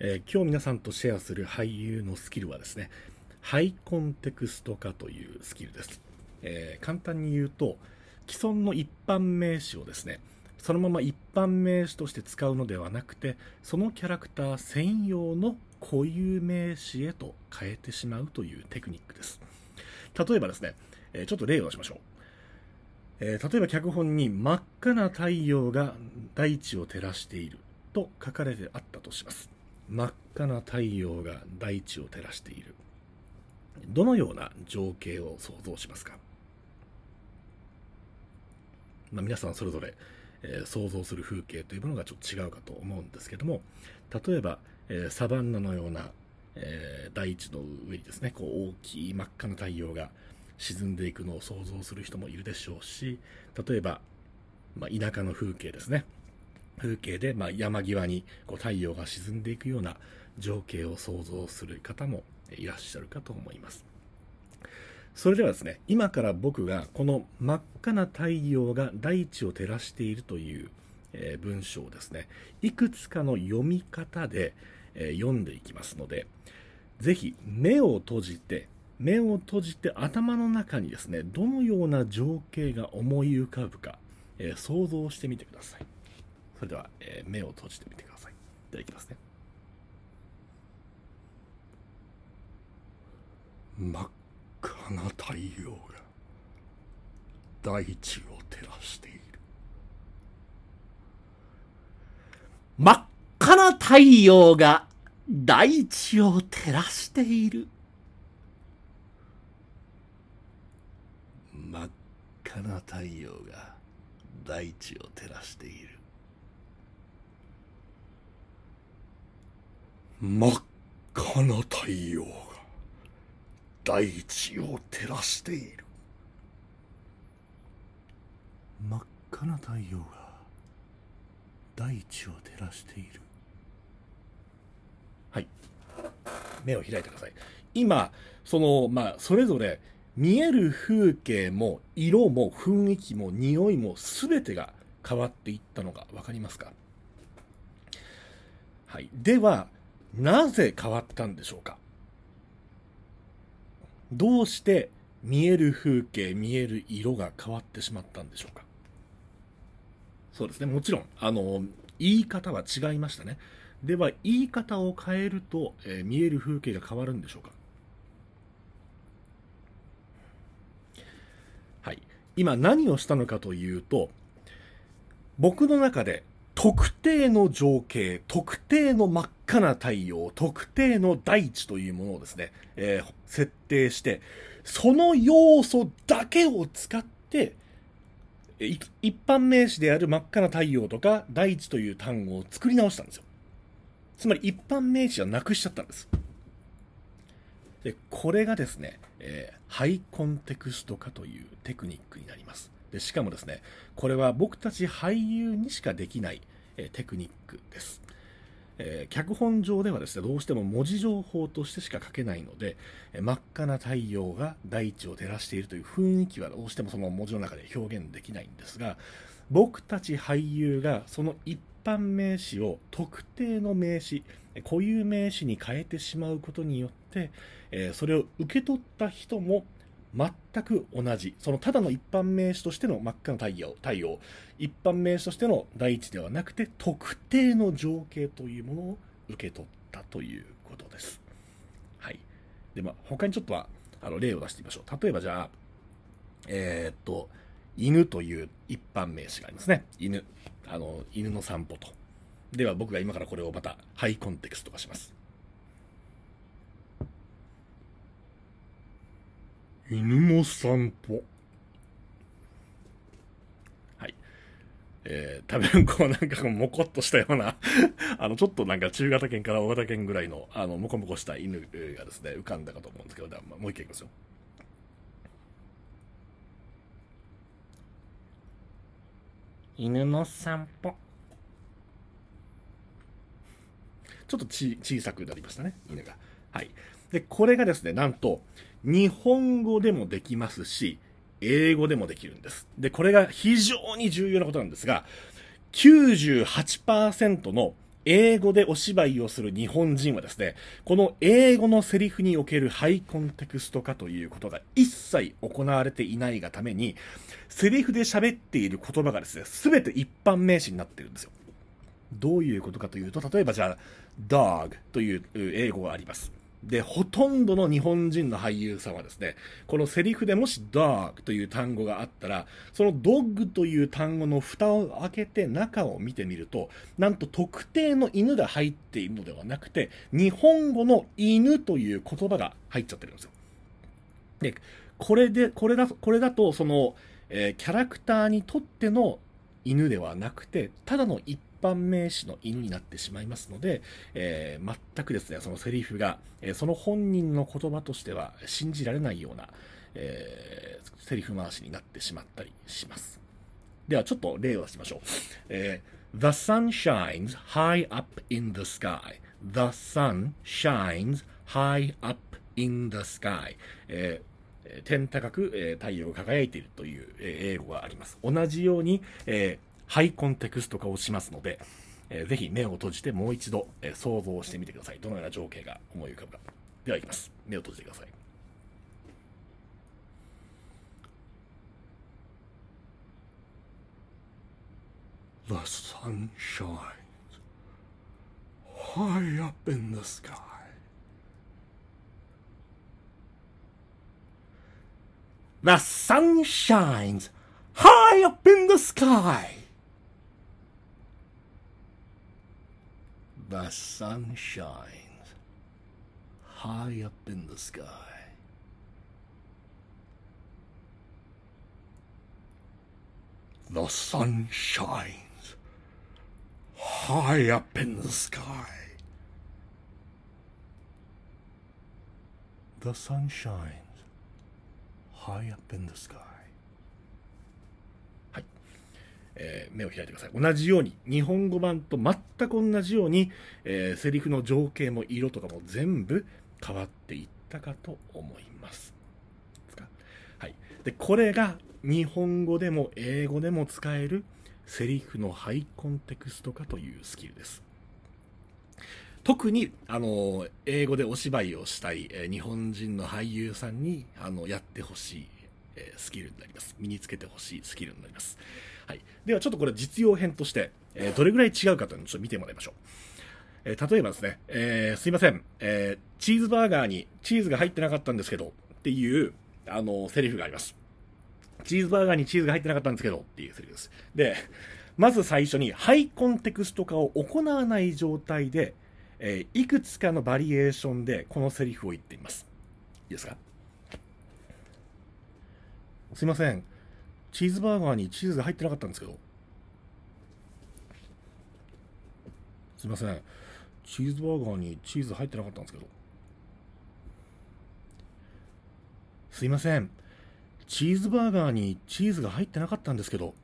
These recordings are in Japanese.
えー、今日皆さんとシェアする俳優のスキルはですね、ハイコンテクスト化というスキルです。えー、簡単に言うと、既存の一般名詞をですね、そのまま一般名詞として使うのではなくて、そのキャラクター専用の固有名詞へと変えてしまうというテクニックです。例えばですね、えちょっと例を出しましょう。えー、例えば脚本に真っ赤な太陽が大地を照らしていると書かれてあったとします。真っ赤な太陽が大地を照らしているどのような情景を想像しますか、まあ、皆さんそれぞれ、えー、想像する風景というものがちょっと違うかと思うんですけども例えば、えー、サバンナのような、えー、大地の上にですねこう大きい真っ赤な太陽が沈んでいくのを想像する人もいるでしょうし例えば、まあ、田舎の風景ですね風景で、まあ、山際にこう太陽が沈んでいくような情景を想像する方もいらっしゃるかと思います。それではですね、今から僕がこの真っ赤な太陽が大地を照らしているという、え文章をですね、いくつかの読み方で、え読んでいきますので、ぜひ目を閉じて、目を閉じて頭の中にですね、どのような情景が思い浮かぶか、え想像してみてください。それでは、えー、目を閉じてみてください。いただきますね。真っ赤な太陽が大地を照らしている。真っ赤な太陽が大地を照らしている。真っ赤な太陽が大地を照らしている。真っ赤な太陽が大地を照らしている真っ赤な太陽が大地を照らしているはい目を開いてください今そのまあそれぞれ見える風景も色も雰囲気も匂いも全てが変わっていったのが分かりますか、はい、ではなぜ変わったんでしょうかどうして見える風景、見える色が変わってしまったんでしょうかそうですね、もちろん、あの、言い方は違いましたね。では、言い方を変えると、えー、見える風景が変わるんでしょうかはい。今何をしたのかというと、僕の中で特定の情景、特定の真っ赤な太陽、特定の大地というものをですね、えー、設定して、その要素だけを使って、一般名詞である真っ赤な太陽とか大地という単語を作り直したんですよ。つまり一般名詞はなくしちゃったんです。でこれがですね、えー、ハイコンテクスト化というテクニックになります。でしかもですね、これは僕たち俳優にしかできない、えテクニックです。えー、脚本上ではですね、どうしても文字情報としてしか書けないので、えー、真っ赤な太陽が大地を照らしているという雰囲気はどうしてもその文字の中で表現できないんですが、僕たち俳優がその一般名詞を特定の名詞、固有名詞に変えてしまうことによって、えそれを受け取った人も全く同じ。そのただの一般名詞としての真っ赤な太陽、太陽。一般名詞としての大地ではなくて、特定の情景というものを受け取ったということです。はい。で、まあ、他にちょっとは、あの、例を出してみましょう。例えばじゃあ、えー、っと、犬という一般名詞がありますね。犬。あの、犬の散歩と。では僕が今からこれをまたハイコンテクスト化します。犬の散歩。はい。えー、多分こうなんかもこっとしたような あの、ちょっとなんか中型犬から大型犬ぐらいの、あの、もこもこした犬がですね、浮かんだかと思うんですけど、でも、もう一回いきますよ。犬の散歩。ちょっとち小さくなりましたね、犬が。はい。で、これがですね、なんと、日本語でもできますし、英語でもできるんです。で、これが非常に重要なことなんですが、98%の英語でお芝居をする日本人はですね、この英語のセリフにおけるハイコンテクスト化ということが一切行われていないがために、セリフで喋っている言葉がですね、すべて一般名詞になってるんですよ。どういうことかというと、例えばじゃあ、dog という英語があります。で、ほとんどの日本人の俳優さんはですね、このセリフでもし dog という単語があったら、その dog という単語の蓋を開けて中を見てみると、なんと特定の犬が入っているのではなくて、日本語の犬という言葉が入っちゃってるんですよ。で、これで、これだ、これだと、その、えー、キャラクターにとっての犬ではなくて、ただの一般名詞の因になってしまいますので、えー、全くですね、そのセリフが、えー、その本人の言葉としては信じられないような、えー、セリフ回しになってしまったりします。ではちょっと例を出しましょう。えー、The sun shines high up in the sky.The sun shines high up in the sky. えー天高く、えー、太陽が輝いているという、えー、英語があります。同じように、えーハイコンテクスト化をしますので、えー、ぜひ目を閉じてもう一度、えー、想像してみてください。どのような情景が思い浮かぶか。では、いきます。目を閉じてください。The sun shines high up in the sky. The sun shines high up in the sky. The sun shines high up in the sky. The sun shines high up in the sky. The sun shines high up in the sky. えー、目を開いてください。同じように、日本語版と全く同じように、えー、セリフの情景も色とかも全部変わっていったかと思います。ですかはい。で、これが日本語でも英語でも使えるセリフのハイコンテクスト化というスキルです。特に、あの、英語でお芝居をしたい、えー、日本人の俳優さんに、あの、やってほしいえスキルになります。身につけてほしいスキルになります。はい。ではちょっとこれ実用編として、えどれぐらい違うかというのをちょっと見てもらいましょう。え例えばですね、えすいません、えチーズバーガーにチーズが入ってなかったんですけど、っていう、あの、セリフがあります。チーズバーガーにチーズが入ってなかったんですけど、っていうセリフです。で、まず最初に、ハイコンテクスト化を行わない状態で、えいくつかのバリエーションでこのセリフを言っています。いいですかすいません。チーズバーガーにチーズが入ってなかったんですけど。すいません。チーズバーガーにチーズ入ってなかったんですけど。すいません。チーズバーガーにチーズが入ってなかったんですけど。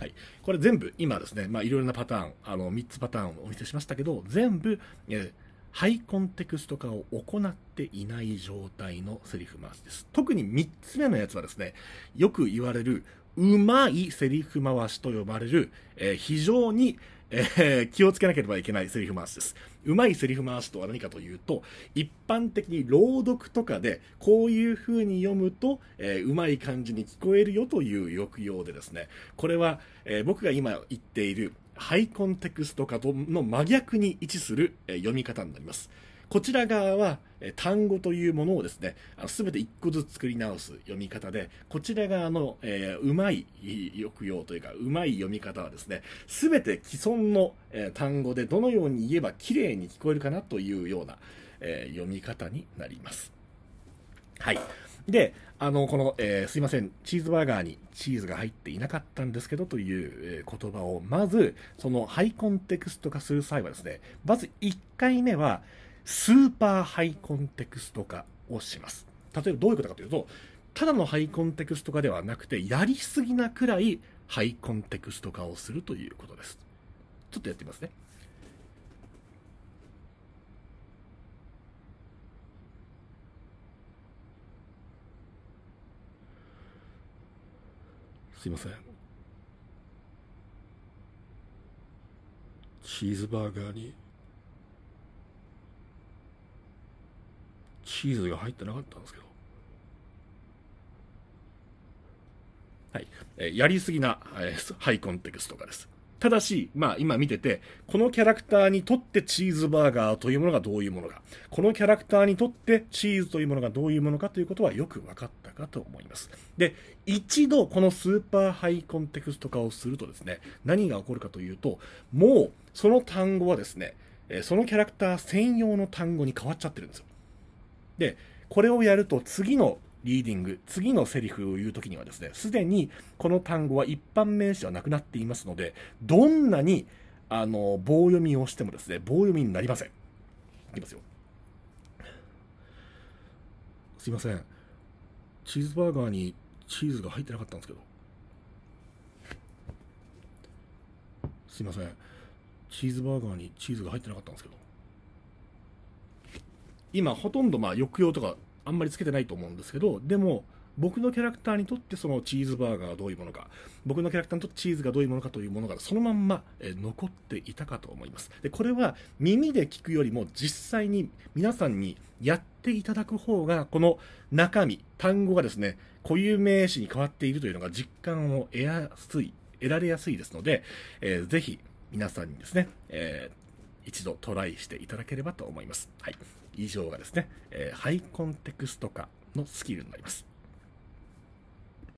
はい。これ全部、今ですね、まあいろいろなパターン、あの、3つパターンをお見せしましたけど、全部、えーハイコンテクスト化を行っていない状態のセリフ回しです。特に3つ目のやつはですね、よく言われる、うまいセリフ回しと呼ばれる、えー、非常に、えー、気をつけなければいけないセリフ回しです。うまいセリフ回しとは何かというと、一般的に朗読とかで、こういう風に読むと、えー、うまい感じに聞こえるよという抑揚でですね、これは、え僕が今言っている、ハイコンテクスト化との真逆に位置する読み方になります。こちら側は単語というものをですね、すべて一個ずつ作り直す読み方で、こちら側の、えー、うまい抑揚というか、うまい読み方はですね、すべて既存の、え単語でどのように言えば綺麗に聞こえるかなというような、えー、読み方になります。はい。で、あの、この、えー、すいません、チーズバーガーにチーズが入っていなかったんですけどという、え言葉を、まず、そのハイコンテクスト化する際はですね、まず1回目は、スーパーハイコンテクスト化をします。例えばどういうことかというと、ただのハイコンテクスト化ではなくて、やりすぎなくらいハイコンテクスト化をするということです。ちょっとやってみますね。すいません。チーズバーガーに、チーズが入ってなかったんですけど。はい。やりすぎな、ハイコンテクストがです。ただし、まあ今見てて、このキャラクターにとってチーズバーガーというものがどういうものか、このキャラクターにとってチーズというものがどういうものかということはよく分かった。かと思います。で、一度このスーパーハイコンテクスト化をするとですね、何が起こるかというと、もうその単語はですね、そのキャラクター専用の単語に変わっちゃってるんですよ。で、これをやると次のリーディング、次のセリフを言うときにはですね、すでにこの単語は一般名詞はなくなっていますので、どんなにあの棒読みをしてもですね、棒読みになりません。いきますよ。すいません。チーズバーガーにチーズが入ってなかったんですけどすいませんチーズバーガーにチーズが入ってなかったんですけど今ほとんどまあ抑揚とかあんまりつけてないと思うんですけどでも僕のキャラクターにとってそのチーズバーガーはどういうものか、僕のキャラクターにとってチーズがどういうものかというものがそのまんま、え残っていたかと思います。で、これは耳で聞くよりも実際に皆さんにやっていただく方が、この中身、単語がですね、固有名詞に変わっているというのが実感を得やすい、得られやすいですので、えー、ぜひ皆さんにですね、えー一度トライしていただければと思います。はい。以上がですね、えー、ハイコンテクスト化のスキルになります。